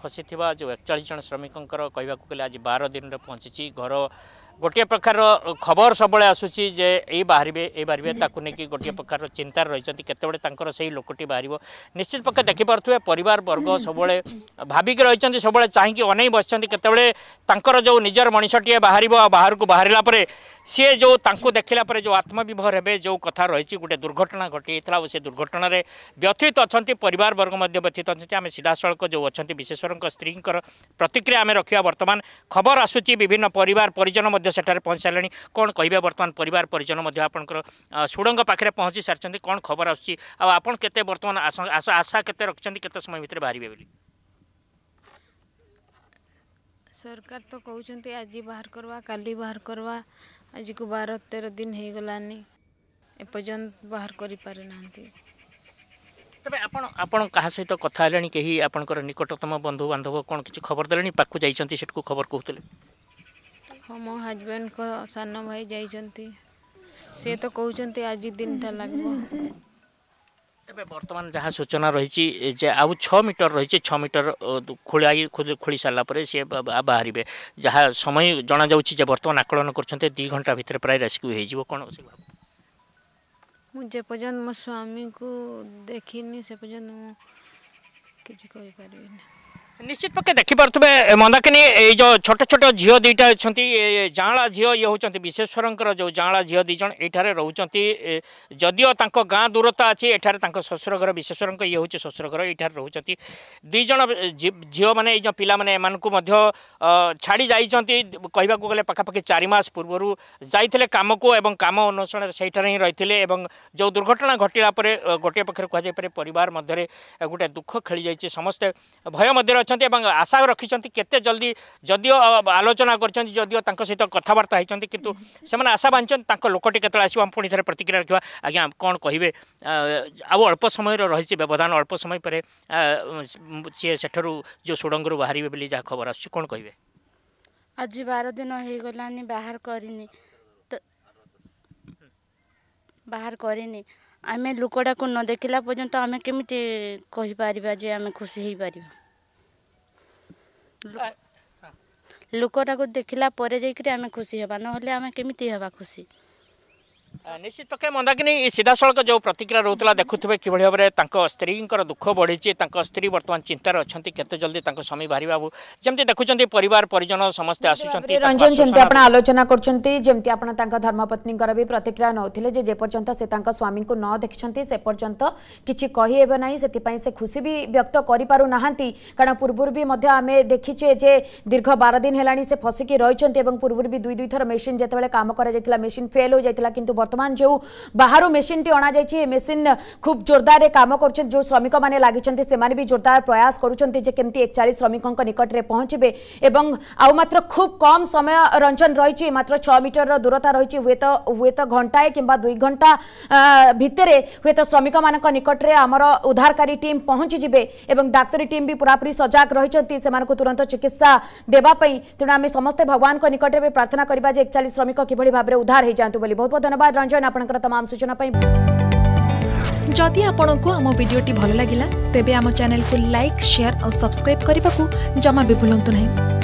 ଫସିଥିବା ଯେଉଁ ଏକଚାଳିଶ ଜଣ ଶ୍ରମିକଙ୍କର କହିବାକୁ ଗଲେ ଆଜି ବାର ଦିନରେ ପହଞ୍ଚିଛି ଘର ଗୋଟିଏ ପ୍ରକାରର ଖବର ସବୁବେଳେ ଆସୁଛି ଯେ ଏଇ ବାହାରିବେ ଏଇ ବାହାରିବେ ତାକୁ ନେଇକି ଗୋଟିଏ ପ୍ରକାରର ଚିନ୍ତାରେ ରହିଛନ୍ତି କେତେବେଳେ ତାଙ୍କର ସେଇ ଲୋକଟି ବାହାରିବ ନିଶ୍ଚିତ ପକ୍ଷେ ଦେଖିପାରୁଥିବେ ପରିବାର ବର୍ଗ ସବୁବେଳେ ଭାବିକି ରହିଛନ୍ତି ସବୁବେଳେ ଚାହିଁକି ଅନେଇ ବସିଛନ୍ତି କେତେବେଳେ ତାଙ୍କର ଯେଉଁ ନିଜର ମଣିଷଟିଏ ବାହାରିବ ଆଉ ବାହାରକୁ ବାହାରିଲା ପରେ ସିଏ ଯେଉଁ ତାଙ୍କୁ ଦେଖିଲା ପରେ ଯେଉଁ ଆତ୍ମବିଭୋର ହେବେ ଯେଉଁ କଥା ରହିଛି ଗୋଟେ ଦୁର୍ଘଟଣା ଘଟିଯାଇଥିଲା ଆଉ ସେ ଦୁର୍ଘଟଣାରେ ବ୍ୟଥିତ ଅଛନ୍ତି ପରିବାର ବର୍ଗ ମଧ୍ୟ ବ୍ୟଥିତ ଅଛନ୍ତି ଆମେ ସିଧାସଳଖ ଯେଉଁ ଅଛନ୍ତି ବିଶେଶ୍ୱରଙ୍କ ସ୍ତ୍ରୀଙ୍କର ପ୍ରତିକ୍ରିୟା ଆମେ ରଖିବା ବର୍ତ୍ତମାନ ଖବର ଆସୁଛି ବିଭିନ୍ନ ପରିବାର ପରିଜନ ମଧ୍ୟ सेठे पहुँच सारे कौन कह बर्तमान परिजन आप सुड़ पाखे पहुँची सारी कौन खबर आसे बर्तमान आशा के केत समय भितर बाहर बोली सरकार तो कौन आज बाहर करवा कल बाहर करवा आज को बार तेरह दिन हो गलानी एपर् बाहर करना सहित कथा कही निकटतम बंधु बांधव कौन किसी खबर देखू जाइंट खबर कहते हैं ହଁ ମୋ ହଜବେଣ୍ଡଙ୍କ ସାନ ଭାଇ ଯାଇଛନ୍ତି ସେ ତ କହୁଛନ୍ତି ଆଜି ଦିନଟା ଲାଗିବ ତେବେ ବର୍ତ୍ତମାନ ଯାହା ସୂଚନା ରହିଛି ଯେ ଆଉ ଛଅ ମିଟର ରହିଛି ଛଅ ମିଟର ଖୋଳାଇ ଖୋଳି ସାରିଲା ପରେ ସିଏ ବାହାରିବେ ଯାହା ସମୟ ଜଣାଯାଉଛି ଯେ ବର୍ତ୍ତମାନ ଆକଳନ କରୁଛନ୍ତି ଦୁଇ ଘଣ୍ଟା ଭିତରେ ପ୍ରାୟ ରେସ୍କ୍ୟୁ ହେଇଯିବ କ'ଣ ମୁଁ ଯେପର୍ଯ୍ୟନ୍ତ ମୋ ସ୍ୱାମୀଙ୍କୁ ଦେଖିନି ସେ ପର୍ଯ୍ୟନ୍ତ ମୁଁ କିଛି କହିପାରିବିନି निश्चित पक्ष देखिप्थे मन्दाकिनी जो छोटो छोटो झिउ दुईटा अहिले जाँला झियो य विशेष्वर जो जाँला झियो दुईजना रोजियो त गाँ दूरता अहिले एठ श्वशुर घर विशेश्वरको इ हौ श्वशुर घर यो रुचि दुईजना झिउने या एमा छाडिन्छ कहिले पार्मास पूर्व जाइ काम कम अनुसन्न सही ठाने हिँड्ने जो दुर्घटना घटलाप गोटे पक्ष परिवारमा गोटे दुःख खेल्छ समस्तै भय मध्य କରିଛନ୍ତି ଏବଂ ଆଶା ରଖିଛନ୍ତି କେତେ ଜଲ୍ଦି ଯଦିଓ ଆଲୋଚନା କରିଛନ୍ତି ଯଦିଓ ତାଙ୍କ ସହିତ କଥାବାର୍ତ୍ତା ହୋଇଛନ୍ତି କିନ୍ତୁ ସେମାନେ ଆଶା ବାନ୍ଧିଛନ୍ତି ତାଙ୍କ ଲୋକଟି କେତେବେଳେ ଆସିବ ଆମେ ପୁଣି ଥରେ ପ୍ରତିକ୍ରିୟା ରଖିବା ଆଜ୍ଞା କ'ଣ କହିବେ ଆଉ ଅଳ୍ପ ସମୟର ରହିଛି ବ୍ୟବଧାନ ଅଳ୍ପ ସମୟ ପରେ ସିଏ ସେଠାରୁ ଯେଉଁ ସୁଡ଼ଙ୍ଗରୁ ବାହାରିବେ ବୋଲି ଯାହା ଖବର ଆସୁଛି କ'ଣ କହିବେ ଆଜି ବାର ଦିନ ହେଇଗଲାନି ବାହାର କରିନି ତ ବାହାର କରିନି ଆମେ ଲୋକଟାକୁ ନ ଦେଖିଲା ପର୍ଯ୍ୟନ୍ତ ଆମେ କେମିତି କହିପାରିବା ଯେ ଆମେ ଖୁସି ହେଇପାରିବା ଲୋକଟାକୁ ଦେଖିଲା ପରେ ଯାଇକିରି ଆମେ ଖୁସି ହେବା ନହେଲେ ଆମେ କେମିତି ହେବା ଖୁସି ନିଶ୍ଚିତ ପକ୍ଷେ ମନ୍ଦାକିନୀ ସିଧା ସଳଖ ଯେଉଁ ପ୍ରତିକ୍ରିୟା ରହୁଥିଲା ଦେଖୁଥିବେ କିଭଳି ଭାବରେ ତାଙ୍କ ସ୍ତ୍ରୀଙ୍କର ଦୁଃଖ ବଢ଼ିଛି ତାଙ୍କ ସ୍ତ୍ରୀ ବର୍ତ୍ତମାନ ଚିନ୍ତାରେ ଅଛନ୍ତି କେତେ ଜଲ୍ଦି ତାଙ୍କ ସ୍ୱାମୀ ବାହାରିବା ଯେମିତି ଦେଖୁଛନ୍ତି ପରିବାର ପରିଜନ ସମସ୍ତେ ଆସୁଛନ୍ତି ରଞ୍ଜନ ଯେମିତି ଆପଣ ଆଲୋଚନା କରୁଛନ୍ତି ଯେମିତି ଆପଣ ତାଙ୍କ ଧର୍ମପତ୍ନୀଙ୍କର ବି ପ୍ରତିକ୍ରିୟା ନେଉଥିଲେ ଯେ ଯେପର୍ଯ୍ୟନ୍ତ ସେ ତାଙ୍କ ସ୍ୱାମୀଙ୍କୁ ନ ଦେଖିଛନ୍ତି ସେ ପର୍ଯ୍ୟନ୍ତ କିଛି କହିହେବ ନାହିଁ ସେଥିପାଇଁ ସେ ଖୁସି ବି ବ୍ୟକ୍ତ କରିପାରୁନାହାନ୍ତି କାରଣ ପୂର୍ବରୁ ବି ମଧ୍ୟ ଆମେ ଦେଖିଛେ ଯେ ଦୀର୍ଘ ବାର ଦିନ ହେଲାଣି ସେ ଫସିକି ରହିଛନ୍ତି ଏବଂ ପୂର୍ବରୁ ବି ଦୁଇ ଦୁଇଥର ମେସିନ୍ ଯେତେବେଳେ କାମ କରାଯାଇଥିଲା ମେସିନ୍ ଫେଲ୍ ହୋଇଯାଇଥିଲା କିନ୍ତୁ बर्तमान जो बाहर मेसीन टी अणा जाए मेसीन खूब जोरदार काम कर जो श्रमिक मैंने लगी भी जोरदार प्रयास कर केमी श्रमिकों निकट में पहुंचे आउ मात्र खूब कम समय रंजन रही मात्र छ मीटर रूरता रही हे तो हूं तो घंटाए कि दुई घंटा भितर हूं तो श्रमिक मान निकट आम उधारकारी टीम पहुँची जब डाक्तरी टीम भी पूरा पूरी सजग रही तुरंत चिकित्सा देवाई तेनाली समस्ते भगवान निकट में प्रार्थना करवा एक चाश श्रमिक किभ भाव में उधार हो जातु बहुत बहुत धन्यवाद रंजन आपंकर सूचना जदि आपंक आम भिडी भल लगला तेब चेल को लाइक सेयार और सब्सक्राइब करने को जमा भी भूलु